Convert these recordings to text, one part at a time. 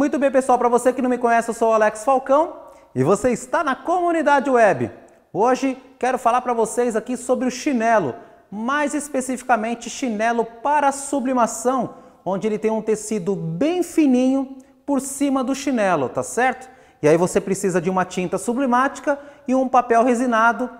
Muito bem, pessoal, para você que não me conhece, eu sou o Alex Falcão e você está na comunidade web. Hoje quero falar para vocês aqui sobre o chinelo, mais especificamente chinelo para sublimação, onde ele tem um tecido bem fininho por cima do chinelo, tá certo? E aí você precisa de uma tinta sublimática e um papel resinado.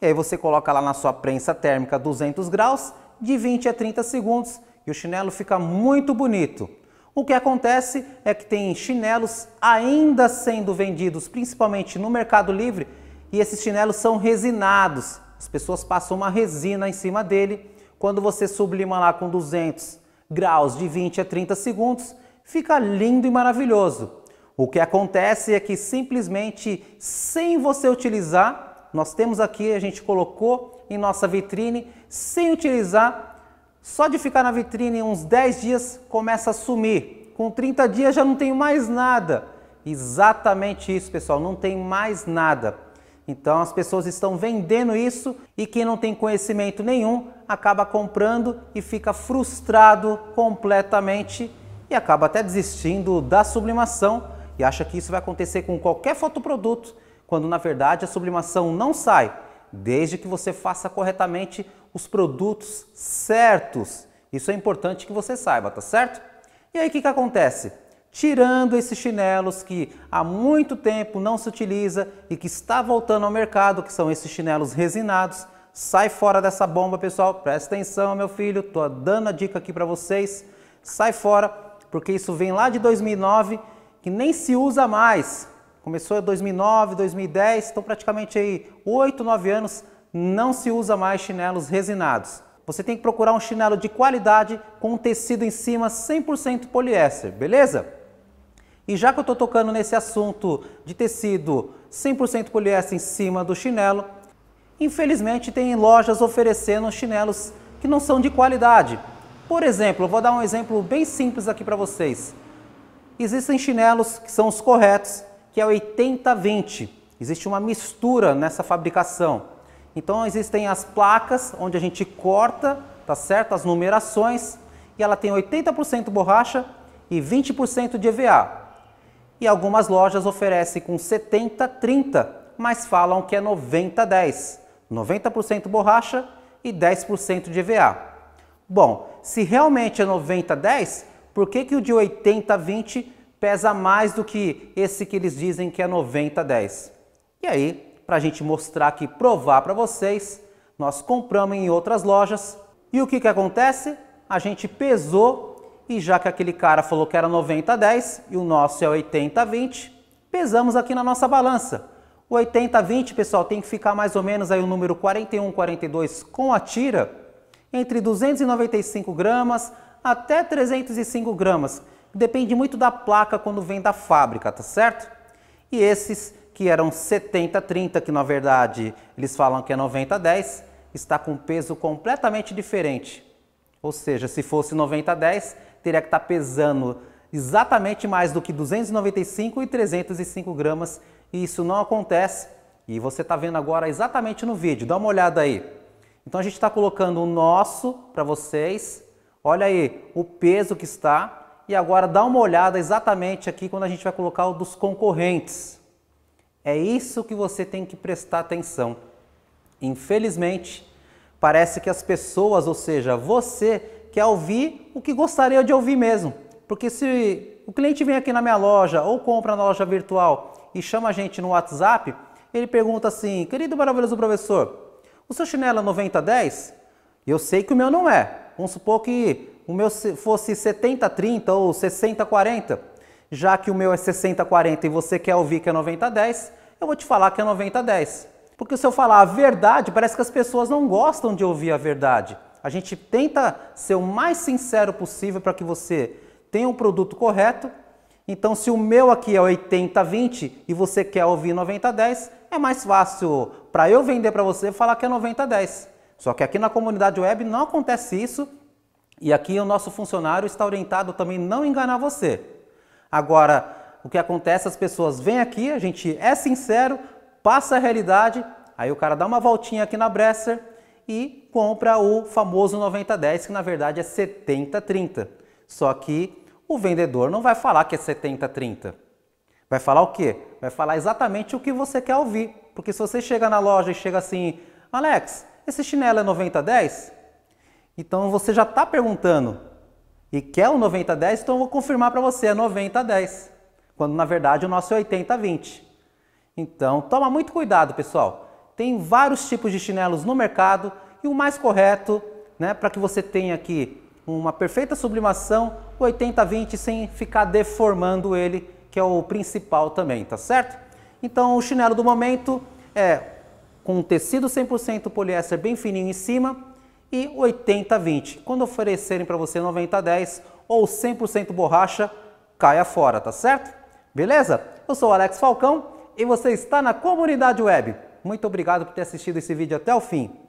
E aí você coloca lá na sua prensa térmica 200 graus de 20 a 30 segundos e o chinelo fica muito bonito. O que acontece é que tem chinelos ainda sendo vendidos, principalmente no Mercado Livre, e esses chinelos são resinados. As pessoas passam uma resina em cima dele. Quando você sublima lá com 200 graus de 20 a 30 segundos, fica lindo e maravilhoso. O que acontece é que simplesmente sem você utilizar, nós temos aqui, a gente colocou em nossa vitrine, sem utilizar, só de ficar na vitrine em uns 10 dias começa a sumir. Com 30 dias já não tenho mais nada. Exatamente isso, pessoal, não tem mais nada. Então as pessoas estão vendendo isso e quem não tem conhecimento nenhum acaba comprando e fica frustrado completamente e acaba até desistindo da sublimação e acha que isso vai acontecer com qualquer fotoproduto, quando na verdade a sublimação não sai, desde que você faça corretamente os produtos certos. Isso é importante que você saiba, tá certo? E aí o que, que acontece? Tirando esses chinelos que há muito tempo não se utiliza e que está voltando ao mercado, que são esses chinelos resinados, sai fora dessa bomba, pessoal. Presta atenção, meu filho, tô dando a dica aqui para vocês. Sai fora, porque isso vem lá de 2009, que nem se usa mais. Começou em 2009, 2010, estão praticamente aí 8, 9 anos não se usa mais chinelos resinados. Você tem que procurar um chinelo de qualidade com um tecido em cima 100% poliéster, beleza? E já que eu estou tocando nesse assunto de tecido 100% poliéster em cima do chinelo, infelizmente tem lojas oferecendo chinelos que não são de qualidade. Por exemplo, eu vou dar um exemplo bem simples aqui para vocês. Existem chinelos que são os corretos, que é 80-20. Existe uma mistura nessa fabricação. Então existem as placas onde a gente corta, tá certo? As numerações e ela tem 80% borracha e 20% de EVA. E algumas lojas oferecem com 70 30, mas falam que é 90 10. 90% borracha e 10% de EVA. Bom, se realmente é 90 10, por que que o de 80 20 pesa mais do que esse que eles dizem que é 90 10? E aí, para a gente mostrar aqui, provar para vocês. Nós compramos em outras lojas. E o que, que acontece? A gente pesou e já que aquele cara falou que era 90-10 e o nosso é 80-20, pesamos aqui na nossa balança. O 80-20, pessoal, tem que ficar mais ou menos aí o número 41-42 com a tira entre 295 gramas até 305 gramas. Depende muito da placa quando vem da fábrica, tá certo? E esses que eram 70-30, que na verdade eles falam que é 90-10, está com um peso completamente diferente. Ou seja, se fosse 90-10, teria que estar tá pesando exatamente mais do que 295 e 305 gramas, e isso não acontece. E você está vendo agora exatamente no vídeo, dá uma olhada aí. Então a gente está colocando o nosso para vocês, olha aí o peso que está, e agora dá uma olhada exatamente aqui quando a gente vai colocar o dos concorrentes. É isso que você tem que prestar atenção. Infelizmente, parece que as pessoas, ou seja, você, quer ouvir o que gostaria de ouvir mesmo. Porque se o cliente vem aqui na minha loja ou compra na loja virtual e chama a gente no WhatsApp, ele pergunta assim: querido maravilhoso professor, o seu chinelo é 9010? Eu sei que o meu não é. Vamos supor que o meu fosse 7030 ou 6040. Já que o meu é 60-40 e você quer ouvir que é 90-10, eu vou te falar que é 90-10. Porque se eu falar a verdade, parece que as pessoas não gostam de ouvir a verdade. A gente tenta ser o mais sincero possível para que você tenha o um produto correto. Então, se o meu aqui é 80-20 e você quer ouvir 90-10, é mais fácil para eu vender para você falar que é 90-10. Só que aqui na comunidade web não acontece isso e aqui o nosso funcionário está orientado também não enganar você. Agora, o que acontece, as pessoas vêm aqui, a gente é sincero, passa a realidade, aí o cara dá uma voltinha aqui na Bresser e compra o famoso 90-10, que na verdade é 70-30. Só que o vendedor não vai falar que é 70-30. Vai falar o quê? Vai falar exatamente o que você quer ouvir. Porque se você chega na loja e chega assim, Alex, esse chinelo é 90-10? Então você já está perguntando, e quer o 90-10, então eu vou confirmar para você, é 90-10, quando na verdade o nosso é 80-20. Então, toma muito cuidado, pessoal. Tem vários tipos de chinelos no mercado e o mais correto, né, para que você tenha aqui uma perfeita sublimação, 80-20 sem ficar deformando ele, que é o principal também, tá certo? Então, o chinelo do momento é com tecido 100% poliéster bem fininho em cima, e 80-20. Quando oferecerem para você 90-10 ou 100% borracha, caia fora, tá certo? Beleza? Eu sou o Alex Falcão e você está na comunidade web. Muito obrigado por ter assistido esse vídeo até o fim.